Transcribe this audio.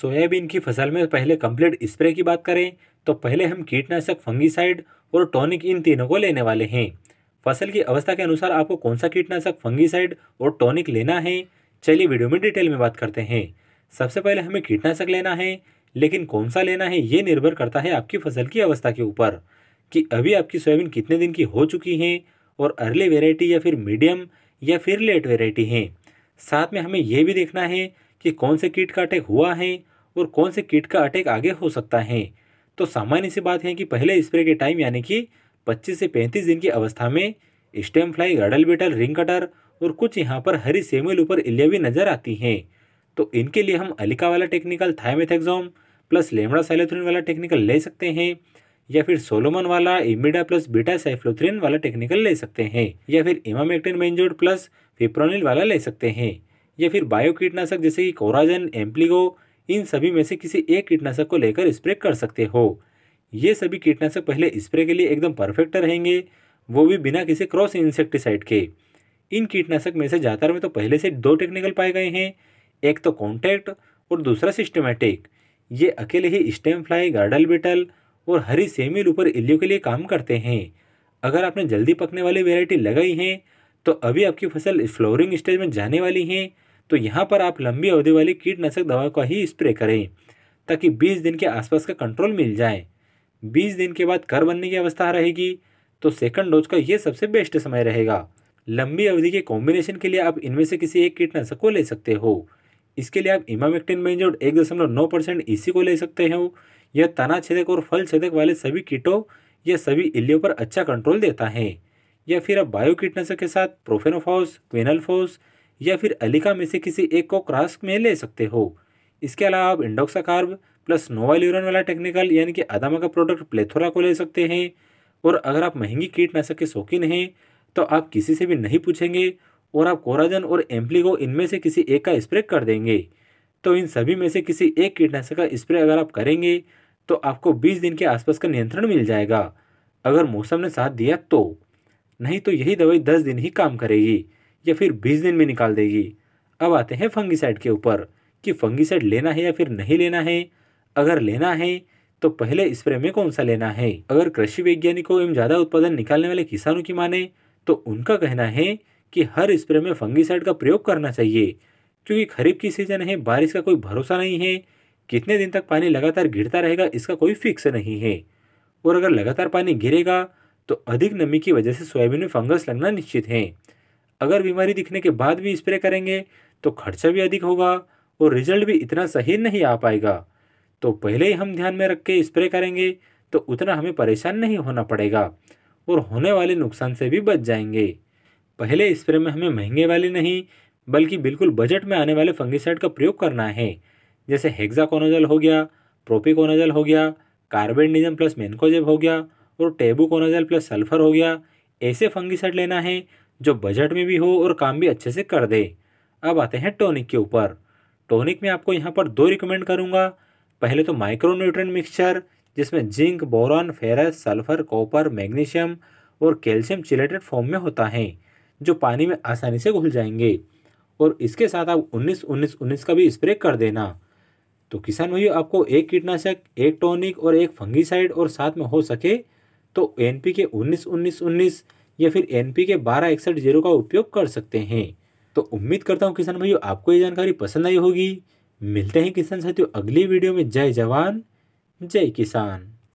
soybean की फसल में पहले कंप्लीट स्प्रे की बात करें तो पहले हम कीटनाशक फंगीसाइड और टॉनिक इन तीनों को लेने वाले हैं फसल की अवस्था के अनुसार आपको कौन सा कीटनाशक फंगीसाइड और टॉनिक लेना है चलिए वीडियो में डिटेल में बात करते हैं सबसे पहले हमें कीटनाशक लेना है लेकिन कौन सा लेना है ये निर्भर करता है आपकी फसल की अवस्था के ऊपर कि अभी आपकी सोयाबीन कितने दिन की हो चुकी है और अर्ली वेराइटी या फिर मीडियम या फिर लेट वेराइटी है साथ में हमें यह भी देखना है कि कौन से कीट का अटैक हुआ है और कौन से कीट का अटैक आगे हो सकता है तो सामान्य सी बात है कि पहले स्प्रे के टाइम यानी कि 25 से 35 दिन की अवस्था में stem fly girdle beetle ring cutter और कुछ यहाँ पर हरी सेमल ऊपर इलिया भी नजर आती हैं तो इनके लिए हम अलिका वाला technical thiamethoxam plus lambda cyhalothrin वाला टेक्निकल ले सकते हैं या फिर सोलोमन वाला इमिडा प्लस बीटा साइफ्लोथ्रिन वाला टेक्निकल ले सकते हैं या फिर इमामेक्टिन बेंजोड प्लस फिप्रोनिल वाला ले सकते हैं या फिर बायो कीटनाशक जैसे कि कोराजन एम्प्लीगो इन सभी में से किसी एक कीटनाशक को लेकर स्प्रे कर सकते हो ये सभी कीटनाशक पहले स्प्रे के लिए एकदम परफेक्ट रहेंगे वो भी बिना किसी क्रॉस इंसेक्टिसाइड के इन कीटनाशक में से ज़्यादातर में तो पहले से दो टेक्निकल पाए गए हैं एक तो कॉन्टैक्ट और दूसरा सिस्टमेटिक ये अकेले ही स्टेम फ्लाई गार्डल बिटल और हरी सेमी ऊपर इल्लियों के लिए काम करते हैं अगर आपने जल्दी पकने वाली वेराइटी लगाई है तो अभी आपकी फसल फ्लोरिंग स्टेज में जाने वाली हैं तो यहाँ पर आप लंबी अवधि वाली कीटनाशक दवा का ही स्प्रे करें ताकि 20 दिन के आसपास का कंट्रोल मिल जाए 20 दिन के बाद कर बनने की अवस्था रहेगी तो सेकंड डोज का ये सबसे बेस्ट समय रहेगा लंबी अवधि के कॉम्बिनेशन के लिए आप इनमें से किसी एक कीटनाशक को ले सकते हो इसके लिए आप इमामेक्टिन बेंजोड एक दशमलव नौ परसेंट इसी e को ले सकते हो यह तना छेदक और फल छेदक वाले सभी कीटों या सभी इल्लियों पर अच्छा कंट्रोल देता है या फिर आप बायो कीटनाशक के साथ प्रोफेनोफॉस क्विनलफॉस या फिर अलिका में से किसी एक को क्रॉस में ले सकते हो इसके अलावा आप इंडोक्साकार्ब प्लस नोवाल्यूरन वाला टेक्निकल यानी कि अदामा का प्रोडक्ट प्लेथोरा को ले सकते हैं और अगर आप महंगी कीटनाशक के शौकीन हैं तो आप किसी से भी नहीं पूछेंगे और आप कोराजन और एम्पली को इनमें से किसी एक का स्प्रे कर देंगे तो इन सभी में से किसी एक कीटनाशक का स्प्रे अगर आप करेंगे तो आपको 20 दिन के आसपास का नियंत्रण मिल जाएगा अगर मौसम ने साथ दिया तो नहीं तो यही दवाई 10 दिन ही काम करेगी या फिर बीस दिन में निकाल देगी अब आते हैं फंगिसाइड के ऊपर कि फंगीसाइड लेना है या फिर नहीं लेना है अगर लेना है तो पहले स्प्रे में कौन सा लेना है अगर कृषि वैज्ञानिकों एवं ज़्यादा उत्पादन निकालने वाले किसानों की माने तो उनका कहना है कि हर स्प्रे में फंगिसाइड का प्रयोग करना चाहिए क्योंकि खरीफ की सीज़न है बारिश का कोई भरोसा नहीं है कितने दिन तक पानी लगातार गिरता रहेगा इसका कोई फिक्स नहीं है और अगर लगातार पानी गिरेगा तो अधिक नमी की वजह से सोयाबीन में फंगस लगना निश्चित है अगर बीमारी दिखने के बाद भी स्प्रे करेंगे तो खर्चा भी अधिक होगा और रिजल्ट भी इतना सही नहीं आ पाएगा तो पहले ही हम ध्यान में रख के स्प्रे करेंगे तो उतना हमें परेशान नहीं होना पड़ेगा और होने वाले नुकसान से भी बच जाएंगे पहले स्प्रे में हमें महंगे वाले नहीं बल्कि बिल्कुल बजट में आने वाले फंगिसाइड का प्रयोग करना है जैसे हेक्जाकोनोजल हो गया प्रोपिकोनाजल हो गया कार्बेंडिजम प्लस मेनकोजेब हो गया और टेबूकोनोजल प्लस सल्फर हो गया ऐसे फंगिसाइड लेना है जो बजट में भी हो और काम भी अच्छे से कर दे अब आते हैं टॉनिक के ऊपर टॉनिक में आपको यहाँ पर दो रिकमेंड करूँगा पहले तो माइक्रोन्यूट्रेंट मिक्सचर जिसमें zinc boron ferrous sulphur copper magnesium और कैल्शियम चिलेटेड फॉर्म में होता है जो पानी में आसानी से घुल जाएंगे और इसके साथ आप उन्नीस उन्नीस उन्नीस का भी स्प्रे कर देना तो किसान भाइयों आपको एक कीटनाशक एक टॉनिक और एक फंगीसाइड और साथ में हो सके तो एन पी के उन्नीस उन्नीस उन्नीस या फिर एन के बारह इकसठ जीरो का उपयोग कर सकते हैं तो उम्मीद करता हूँ किसान भाइयों आपको ये जानकारी पसंद आई होगी मिलते हैं किसान साथियों अगली वीडियो में जय जवान जय किसान